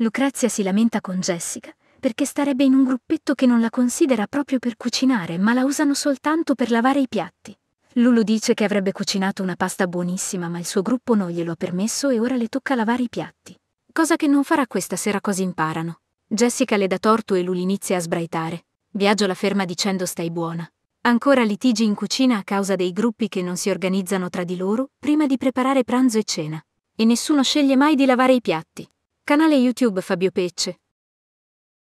Lucrezia si lamenta con Jessica perché starebbe in un gruppetto che non la considera proprio per cucinare, ma la usano soltanto per lavare i piatti. Lulu dice che avrebbe cucinato una pasta buonissima, ma il suo gruppo non glielo ha permesso e ora le tocca lavare i piatti. Cosa che non farà questa sera così imparano. Jessica le dà torto e Lulu inizia a sbraitare. Viaggio la ferma dicendo stai buona. Ancora litigi in cucina a causa dei gruppi che non si organizzano tra di loro prima di preparare pranzo e cena. E nessuno sceglie mai di lavare i piatti. Canale YouTube Fabio Pecce.